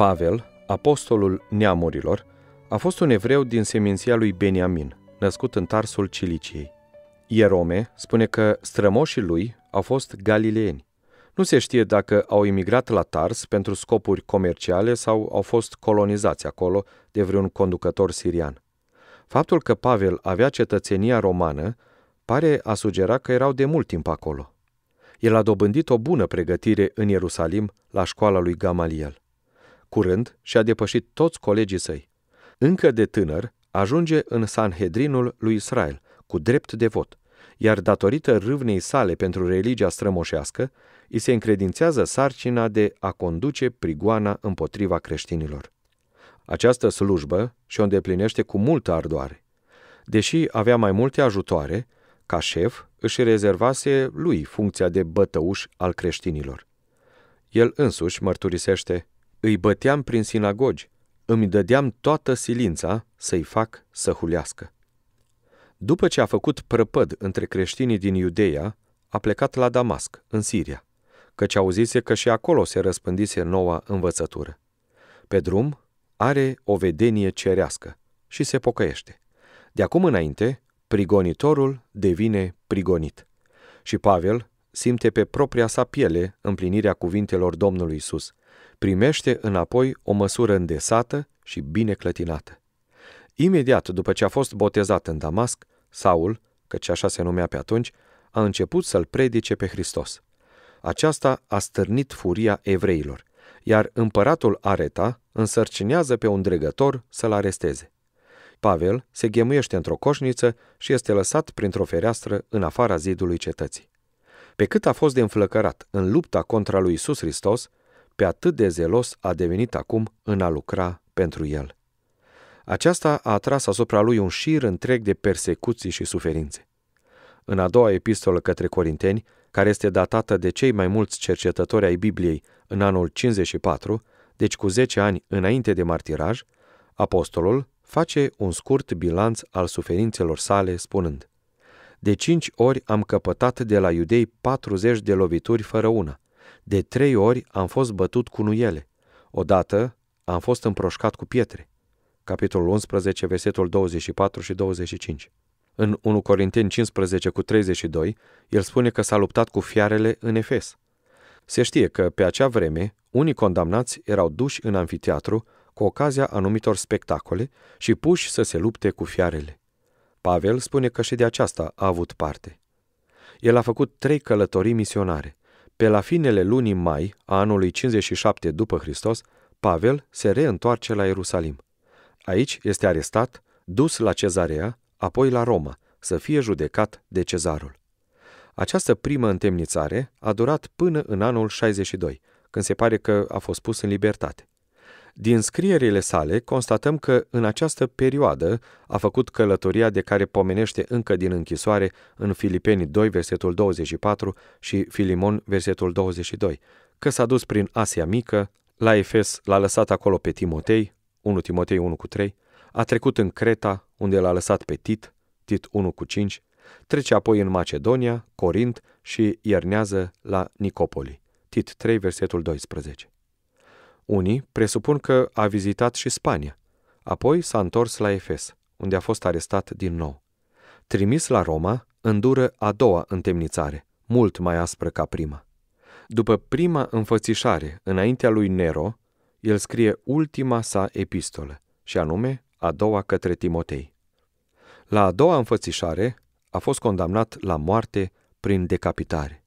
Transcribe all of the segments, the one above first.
Pavel, apostolul neamurilor, a fost un evreu din seminția lui Beniamin, născut în Tarsul Ciliciei. Ierome spune că strămoșii lui au fost galileeni. Nu se știe dacă au emigrat la Tars pentru scopuri comerciale sau au fost colonizați acolo de vreun conducător sirian. Faptul că Pavel avea cetățenia romană pare a sugera că erau de mult timp acolo. El a dobândit o bună pregătire în Ierusalim la școala lui Gamaliel. Curând și-a depășit toți colegii săi. Încă de tânăr ajunge în Sanhedrinul lui Israel, cu drept de vot, iar datorită râvnei sale pentru religia strămoșească, îi se încredințează sarcina de a conduce prigoana împotriva creștinilor. Această slujbă și-o îndeplinește cu multă ardoare. Deși avea mai multe ajutoare, ca șef își rezervase lui funcția de bătăuș al creștinilor. El însuși mărturisește, îi băteam prin sinagogi, îmi dădeam toată silința să-i fac să hulească. După ce a făcut prăpăd între creștinii din Iudeia, a plecat la Damasc, în Siria, căci auzise că și acolo se răspândise noua învățătură. Pe drum are o vedenie cerească și se pocăiește. De acum înainte, prigonitorul devine prigonit. Și Pavel simte pe propria sa piele împlinirea cuvintelor Domnului Isus, primește înapoi o măsură îndesată și bine clătinată. Imediat după ce a fost botezat în Damasc, Saul, căci așa se numea pe atunci, a început să-l predice pe Hristos. Aceasta a stârnit furia evreilor, iar împăratul Areta însărcinează pe un dregător să-l aresteze. Pavel se ghemuiește într-o coșniță și este lăsat printr-o fereastră în afara zidului cetății. Pe cât a fost de înflăcărat în lupta contra lui Isus Hristos, pe atât de zelos a devenit acum în a lucra pentru el. Aceasta a atras asupra lui un șir întreg de persecuții și suferințe. În a doua epistolă către Corinteni, care este datată de cei mai mulți cercetători ai Bibliei în anul 54, deci cu 10 ani înainte de martiraj, apostolul face un scurt bilanț al suferințelor sale, spunând De cinci ori am căpătat de la iudei 40 de lovituri fără una – de trei ori am fost bătut cu nuiele. Odată am fost împroșcat cu pietre. Capitolul 11, versetul 24 și 25. În 1 Corinteni 15 cu 32, el spune că s-a luptat cu fiarele în Efes. Se știe că pe acea vreme, unii condamnați erau duși în anfiteatru cu ocazia anumitor spectacole și puși să se lupte cu fiarele. Pavel spune că și de aceasta a avut parte. El a făcut trei călătorii misionare. Pe la finele lunii mai a anului 57 după Hristos, Pavel se reîntoarce la Ierusalim. Aici este arestat, dus la cezarea, apoi la Roma, să fie judecat de cezarul. Această primă întemnițare a durat până în anul 62, când se pare că a fost pus în libertate. Din scrierile sale, constatăm că în această perioadă a făcut călătoria de care pomenește încă din închisoare în Filipeni 2, versetul 24 și Filimon, versetul 22, că s-a dus prin Asia Mică, la Efes l-a lăsat acolo pe Timotei, 1 Timotei 1 cu 3, a trecut în Creta, unde l-a lăsat pe Tit, Tit 1 cu 5, trece apoi în Macedonia, Corint și iernează la Nicopoli. Tit 3, versetul 12. Unii presupun că a vizitat și Spania. Apoi s-a întors la Efes, unde a fost arestat din nou. Trimis la Roma, îndură a doua întemnițare, mult mai aspră ca prima. După prima înfățișare înaintea lui Nero, el scrie ultima sa epistolă, și anume a doua către Timotei. La a doua înfățișare a fost condamnat la moarte prin decapitare.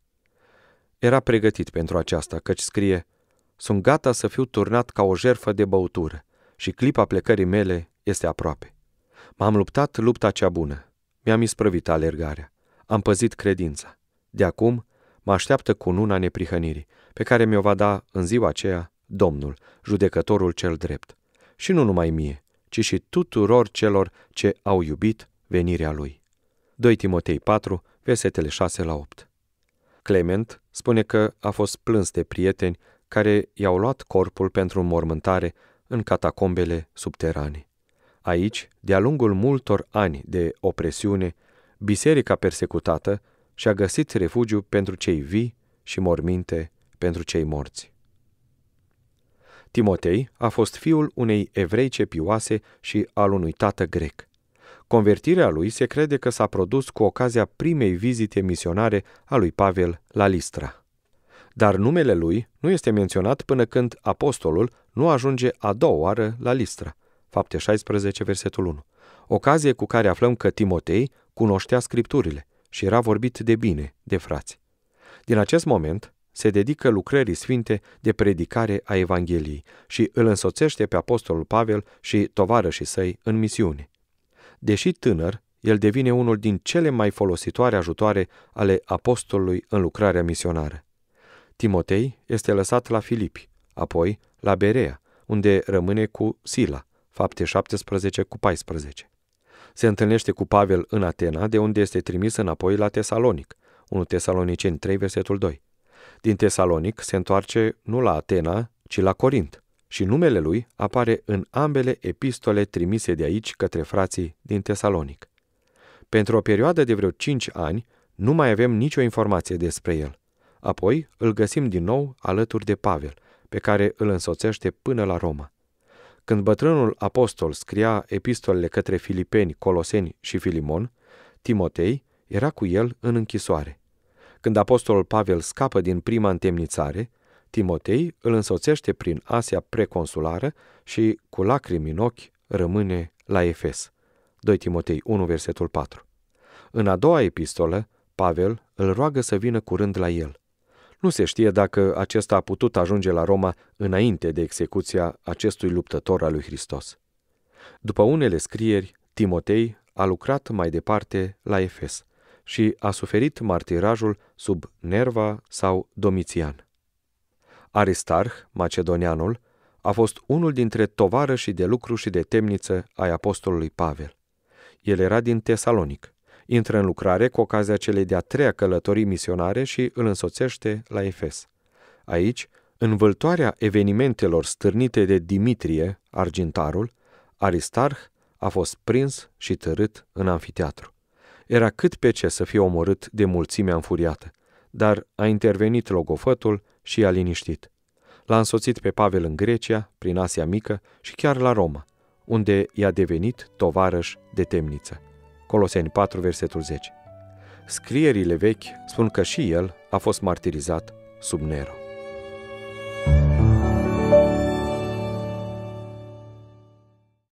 Era pregătit pentru aceasta, căci scrie – sunt gata să fiu turnat ca o jerfă de băutură și clipa plecării mele este aproape. M-am luptat lupta cea bună. Mi-am isprăvit alergarea. Am păzit credința. De acum mă așteaptă cu una neprihănirii, pe care mi-o va da în ziua aceea Domnul, judecătorul cel drept. Și nu numai mie, ci și tuturor celor ce au iubit venirea lui. 2 Timotei 4, versetele 6 la 8. Clement spune că a fost plâns de prieteni care i-au luat corpul pentru mormântare în catacombele subterane. Aici, de-a lungul multor ani de opresiune, biserica persecutată și-a găsit refugiu pentru cei vii și morminte pentru cei morți. Timotei a fost fiul unei evreice pioase și al unui tată grec. Convertirea lui se crede că s-a produs cu ocazia primei vizite misionare a lui Pavel la Listra dar numele lui nu este menționat până când apostolul nu ajunge a doua oară la listră. Fapte 16, versetul 1. Ocazie cu care aflăm că Timotei cunoștea scripturile și era vorbit de bine de frați. Din acest moment, se dedică lucrării sfinte de predicare a Evangheliei și îl însoțește pe Apostolul Pavel și tovarășii săi în misiune. Deși tânăr, el devine unul din cele mai folositoare ajutoare ale apostolului în lucrarea misionară. Timotei este lăsat la Filipi, apoi la Berea, unde rămâne cu Sila, fapte 17 cu 14. Se întâlnește cu Pavel în Atena, de unde este trimis înapoi la Tesalonic, 1 Tesaloniceni 3, versetul 2. Din Tesalonic se întoarce nu la Atena, ci la Corint, și numele lui apare în ambele epistole trimise de aici către frații din Tesalonic. Pentru o perioadă de vreo 5 ani, nu mai avem nicio informație despre el. Apoi îl găsim din nou alături de Pavel, pe care îl însoțește până la Roma. Când bătrânul apostol scria epistolele către Filipeni, Coloseni și Filimon, Timotei era cu el în închisoare. Când apostolul Pavel scapă din prima întemnițare, Timotei îl însoțește prin Asia preconsulară și, cu lacrimi în ochi, rămâne la Efes. 2 Timotei 1, versetul 4. În a doua epistolă, Pavel îl roagă să vină curând la el. Nu se știe dacă acesta a putut ajunge la Roma înainte de execuția acestui luptător al lui Hristos. După unele scrieri, Timotei a lucrat mai departe la Efes și a suferit martirajul sub Nerva sau Domitian. Aristarh, macedonianul, a fost unul dintre tovarășii de lucru și de temniță ai apostolului Pavel. El era din Tesalonic intră în lucrare cu ocazia celei de-a treia călătorii misionare și îl însoțește la Efes. Aici, învăltoarea evenimentelor stârnite de Dimitrie, argintarul, Aristarh a fost prins și tărât în anfiteatru. Era cât pe ce să fie omorât de mulțimea înfuriată, dar a intervenit logofătul și i-a liniștit. L-a însoțit pe Pavel în Grecia, prin Asia Mică și chiar la Roma, unde i-a devenit tovarăș de temniță. Coloseni 4, versetul 10. Scrierile vechi spun că și el a fost martirizat sub Nero.